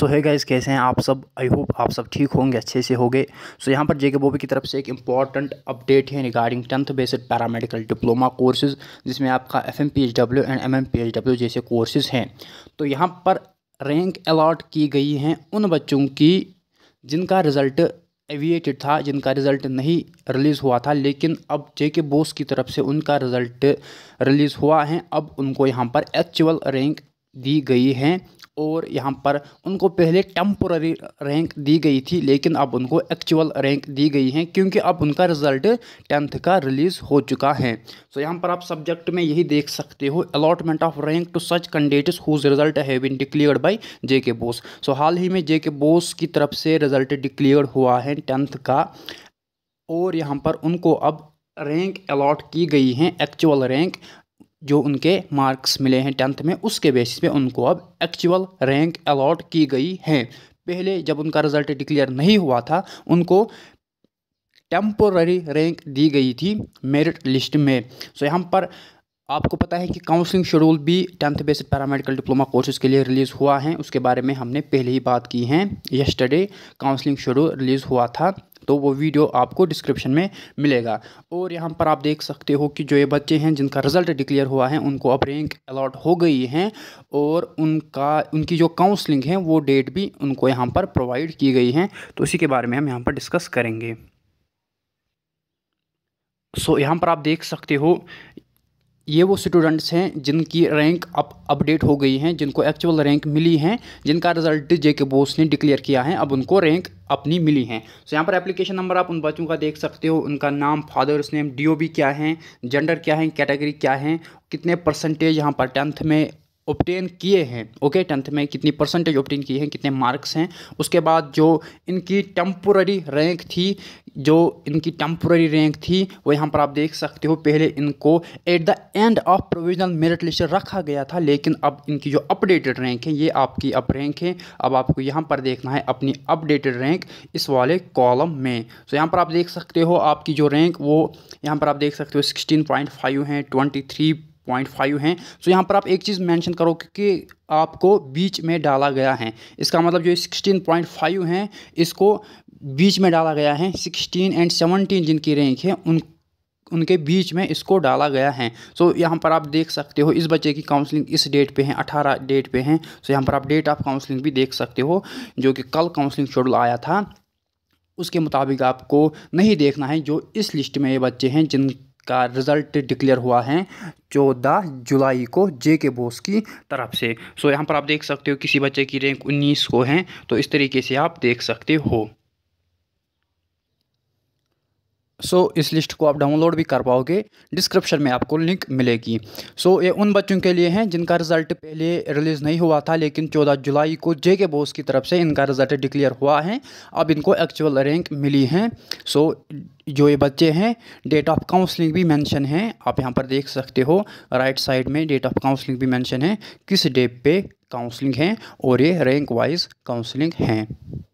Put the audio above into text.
सो है गाइस कैसे हैं आप सब आई होप आप सब ठीक होंगे अच्छे से होंगे सो so, यहाँ पर जेके बॉबी की तरफ से एक इंपॉर्टेंट अपडेट है regarding tenth based paramedical diploma courses जिसमें आपका F M P H W and M M P H W जैसे कोर्सेज हैं तो यहाँ पर रैंक अलाट की गई हैं उन बच्चों की जिनका रिज़ल्ट एविएटेड था जिनका रिज़ल्ट नहीं रिलीज़ हुआ था लेकिन अब जे के बोस की तरफ से उनका रिज़ल्ट रिलीज़ हुआ है अब उनको यहाँ पर एक्चुअल रैंक दी गई हैं और यहाँ पर उनको पहले टम्पोररी रैंक दी गई थी लेकिन अब उनको एक्चुअल रैंक दी गई हैं क्योंकि अब उनका रिज़ल्ट टेंथ का रिलीज़ हो चुका है सो so, यहाँ पर आप सब्जेक्ट में यही देख सकते हो allotment of rank to such candidates whose result have been declared by J K BOSE सो हाल ही में जे के बोस की तरफ से रिज़ल्ट डिक्लेयर हुआ है टेंथ का और यहाँ पर उनको अब रैंक अलॉट की गई हैं एक्चुअल रैंक जो उनके मार्क्स मिले हैं टेंथ में उसके बेसिस पे उनको अब एक्चुअल रैंक अलॉट की गई है पहले जब उनका रिजल्ट डिक्लेयर नहीं हुआ था उनको टेम्पोररी रैंक दी गई थी मेरिट लिस्ट में सो यहाँ पर आपको पता है कि काउंसलिंग शेड्यूल भी tenth basic paramedical diploma courses के लिए रिलीज़ हुआ है उसके बारे में हमने पहले ही बात की है यस्टरडे काउंसलिंग शेड्यूल रिलीज़ हुआ था तो वो वीडियो आपको डिस्क्रिप्शन में मिलेगा और यहाँ पर आप देख सकते हो कि जो ये बच्चे हैं जिनका रिज़ल्ट डिक्लेयर हुआ है उनको अब रैंक अलाट हो गई है और उनका उनकी जो काउंसलिंग है वो डेट भी उनको यहाँ पर प्रोवाइड की गई है तो इसी के बारे में हम यहाँ पर डिस्कस करेंगे सो so, यहाँ पर आप देख सकते हो ये वो स्टूडेंट्स हैं जिनकी रैंक अप अपडेट हो गई हैं जिनको एक्चुअल रैंक मिली है जिनका रिजल्ट जे के बोस ने डिक्लेयर किया है अब उनको रैंक अपनी मिली हैं सो so, यहाँ पर एप्लीकेशन नंबर आप उन बच्चों का देख सकते हो उनका नाम फादर्स नेम डीओबी क्या है जेंडर क्या है कैटेगरी क्या है कितने परसेंटेज यहाँ पर टेंथ में ऑप्टेन किए हैं ओके टेंथ में कितनी परसेंटेज ऑप्टेन किए हैं कितने मार्क्स हैं उसके बाद जो इनकी टेम्पोररी रैंक थी जो इनकी टम्पोररी रैंक थी वो यहाँ पर आप देख सकते हो पहले इनको at the end of provisional merit list रखा गया था लेकिन अब इनकी जो अपडेटेड रैंक है ये आपकी अप रैंक है अब आपको यहाँ पर देखना है अपनी अपडेटेड रैंक इस वाले कॉलम में सो यहाँ पर आप देख सकते हो आपकी जो रैंक वो यहाँ पर आप देख सकते हो सिक्सटीन पॉइंट फाइव हैं ट्वेंटी थ्री पॉइंट फाइव हैं सो तो यहाँ पर आप एक चीज़ मेंशन करो कि आपको बीच में डाला गया है इसका मतलब जो सिक्सटीन पॉइंट फाइव हैं इसको बीच में डाला गया है सिक्सटीन एंड सेवनटीन जिनकी रैंक है उन उनके बीच में इसको डाला गया है सो तो so, यहाँ पर आप देख सकते हो इस बच्चे की काउंसलिंग इस डेट पे है अठारह डेट पे है सो तो so, यहाँ पर आप डेट ऑफ काउंसलिंग भी देख सकते हो जो कि कल काउंसलिंग शेड्यूल आया था उसके मुताबिक आपको नहीं देखना है जो इस लिस्ट में ये बच्चे हैं जिन का रिज़ल्ट डिक्लेयर हुआ है चौदह जुलाई को जे के बोस की तरफ से सो यहाँ पर आप देख सकते हो किसी बच्चे की रैंक उन्नीस को है तो इस तरीके से आप देख सकते हो सो so, इस लिस्ट को आप डाउनलोड भी कर पाओगे डिस्क्रिप्शन में आपको लिंक मिलेगी सो so, ये उन बच्चों के लिए हैं जिनका रिज़ल्ट पहले रिलीज़ नहीं हुआ था लेकिन 14 जुलाई को जे के बोस की तरफ से इनका रिज़ल्ट डिक्लेयर हुआ है अब इनको एक्चुअल रैंक मिली है सो so, जो ये बच्चे हैं डेट ऑफ काउंसलिंग भी मेंशन है आप यहाँ पर देख सकते हो राइट साइड में डेट ऑफ काउंसलिंग भी मेंशन है किस डेट पे काउंसलिंग है और ये रैंक वाइज काउंसलिंग हैं